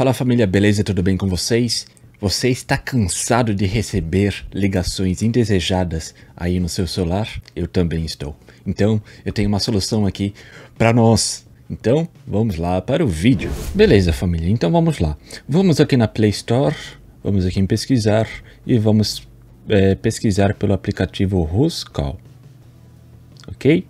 Fala família, beleza? Tudo bem com vocês? Você está cansado de receber ligações indesejadas aí no seu celular? Eu também estou. Então, eu tenho uma solução aqui para nós. Então, vamos lá para o vídeo. Beleza, família. Então, vamos lá. Vamos aqui na Play Store, vamos aqui em pesquisar e vamos é, pesquisar pelo aplicativo Ruscal. Ok?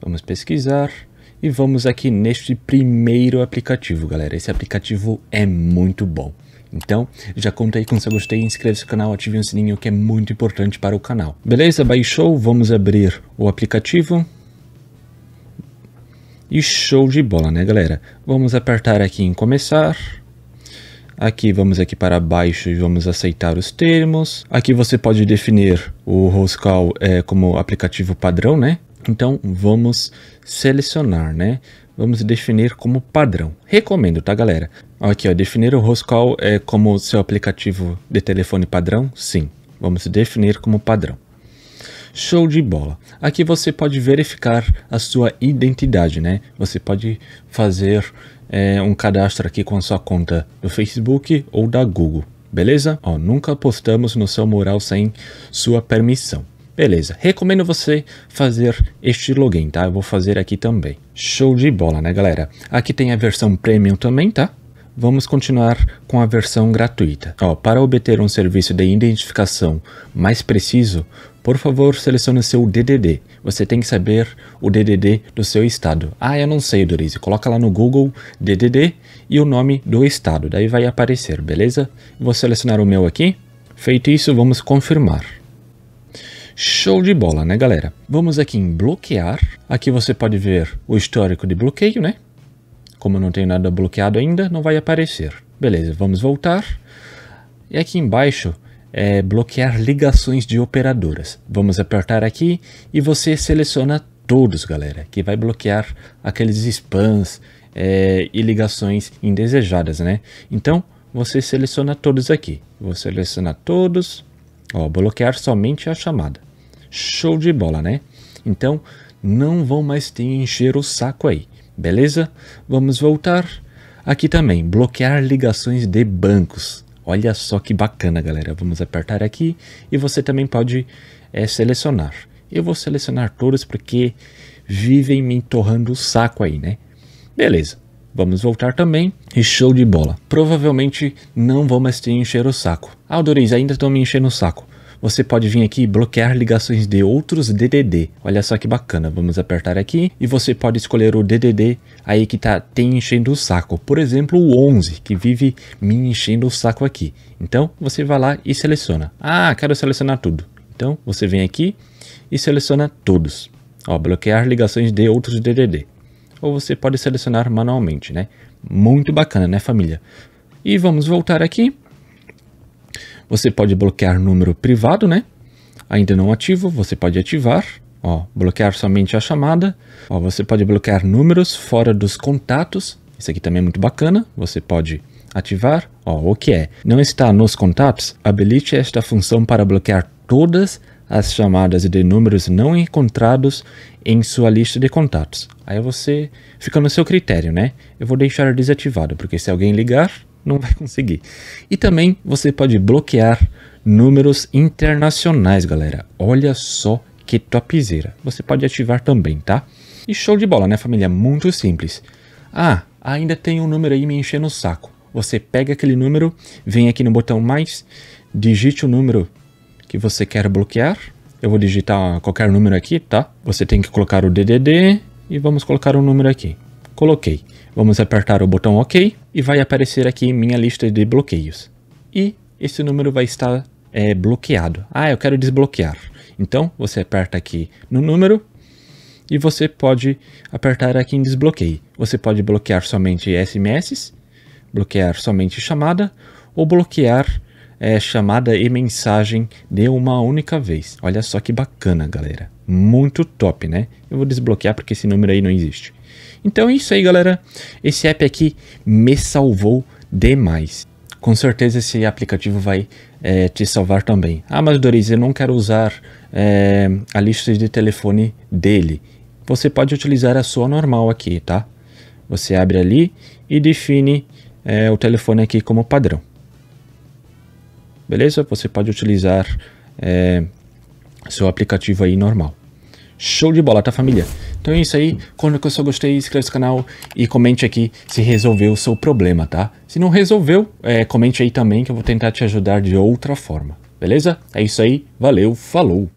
Vamos pesquisar. E vamos aqui neste primeiro aplicativo, galera. Esse aplicativo é muito bom. Então, já conta aí com seu gostei, inscreva-se no canal, ative o sininho que é muito importante para o canal. Beleza? Baixou? Vamos abrir o aplicativo. E show de bola, né, galera? Vamos apertar aqui em começar. Aqui vamos aqui para baixo e vamos aceitar os termos. Aqui você pode definir o Roscal é, como aplicativo padrão, né? Então vamos selecionar, né? Vamos definir como padrão. Recomendo, tá, galera? Aqui, ó, definir o Roscall é como seu aplicativo de telefone padrão? Sim, vamos definir como padrão. Show de bola. Aqui você pode verificar a sua identidade, né? Você pode fazer é, um cadastro aqui com a sua conta do Facebook ou da Google, beleza? Ó, nunca postamos no seu mural sem sua permissão. Beleza, recomendo você fazer este login, tá? Eu vou fazer aqui também. Show de bola, né, galera? Aqui tem a versão premium também, tá? Vamos continuar com a versão gratuita. Ó, para obter um serviço de identificação mais preciso, por favor, selecione o seu DDD. Você tem que saber o DDD do seu estado. Ah, eu não sei, Dorise. Coloca lá no Google DDD e o nome do estado. Daí vai aparecer, beleza? Vou selecionar o meu aqui. Feito isso, vamos confirmar. Show de bola, né, galera? Vamos aqui em bloquear. Aqui você pode ver o histórico de bloqueio, né? Como eu não tenho nada bloqueado ainda, não vai aparecer. Beleza, vamos voltar. E aqui embaixo é bloquear ligações de operadoras. Vamos apertar aqui e você seleciona todos, galera, que vai bloquear aqueles spams é, e ligações indesejadas, né? Então, você seleciona todos aqui. Vou selecionar todos, ó, bloquear somente a chamada. Show de bola, né? Então, não vão mais te encher o saco aí, beleza? Vamos voltar. Aqui também, bloquear ligações de bancos. Olha só que bacana, galera. Vamos apertar aqui e você também pode é, selecionar. Eu vou selecionar todos porque vivem me torrando o saco aí, né? Beleza. Vamos voltar também. E show de bola. Provavelmente não vão mais te encher o saco. Ah, Doriz, ainda estão me enchendo o saco você pode vir aqui e bloquear ligações de outros DDD. Olha só que bacana, vamos apertar aqui e você pode escolher o DDD aí que tá te enchendo o saco. Por exemplo, o 11, que vive me enchendo o saco aqui. Então, você vai lá e seleciona. Ah, quero selecionar tudo. Então, você vem aqui e seleciona todos. Ó, bloquear ligações de outros DDD. Ou você pode selecionar manualmente, né? Muito bacana, né, família? E vamos voltar aqui você pode bloquear número privado, né? Ainda não ativo, você pode ativar. Ó, bloquear somente a chamada. Ó, você pode bloquear números fora dos contatos. Isso aqui também é muito bacana. Você pode ativar. Ó, o que é? Não está nos contatos? Habilite esta função para bloquear todas as chamadas de números não encontrados em sua lista de contatos. Aí você fica no seu critério, né? Eu vou deixar desativado, porque se alguém ligar, não vai conseguir. E também você pode bloquear números internacionais, galera. Olha só que topzera. Você pode ativar também, tá? E show de bola, né, família? Muito simples. Ah, ainda tem um número aí me enchendo o saco. Você pega aquele número, vem aqui no botão mais, digite o número que você quer bloquear. Eu vou digitar qualquer número aqui, tá? Você tem que colocar o DDD e vamos colocar o um número aqui. Coloquei. Vamos apertar o botão OK e vai aparecer aqui minha lista de bloqueios. E esse número vai estar é, bloqueado. Ah, eu quero desbloquear. Então você aperta aqui no número e você pode apertar aqui em desbloqueio. Você pode bloquear somente SMS, bloquear somente chamada ou bloquear é, chamada e mensagem de uma única vez. Olha só que bacana, galera. Muito top, né? Eu vou desbloquear porque esse número aí não existe. Então é isso aí, galera. Esse app aqui me salvou demais. Com certeza esse aplicativo vai é, te salvar também. Ah, mas Doris, eu não quero usar é, a lista de telefone dele. Você pode utilizar a sua normal aqui, tá? Você abre ali e define é, o telefone aqui como padrão. Beleza? Você pode utilizar é, seu aplicativo aí normal. Show de bola, tá família? Então é isso aí, quando que eu só gostei, inscreva-se no canal e comente aqui se resolveu o seu problema, tá? Se não resolveu, é, comente aí também que eu vou tentar te ajudar de outra forma, beleza? É isso aí, valeu, falou!